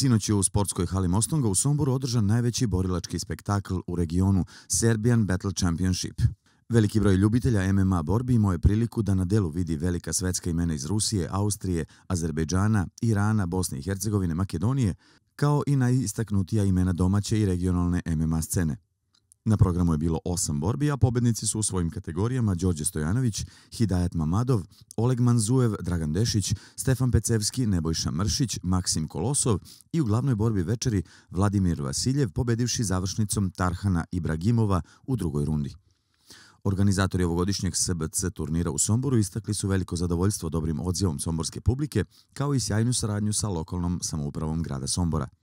Sinoć je u sportskoj hali Mostonga u Somboru održan najveći borilački spektakl u regionu Serbian Battle Championship. Veliki broj ljubitelja MMA borbi imao je priliku da na delu vidi velika svetska imena iz Rusije, Austrije, Azerbejdžana, Irana, Bosne i Hercegovine, Makedonije, kao i najistaknutija imena domaće i regionalne MMA scene. Na programu je bilo osam borbi, a pobednici su u svojim kategorijama Đorđe Stojanović, Hidajat Mamadov, Oleg Manzujev, Dragan Dešić, Stefan Pecevski, Nebojša Mršić, Maksim Kolosov i u glavnoj borbi večeri Vladimir Vasiljev pobedivši završnicom Tarhana Ibragimova u drugoj rundi. Organizatori ovogodišnjeg SBC turnira u Somboru istakli su veliko zadovoljstvo dobrim odzivom somborske publike kao i sjajnu saradnju sa lokalnom samoupravom grada Sombora –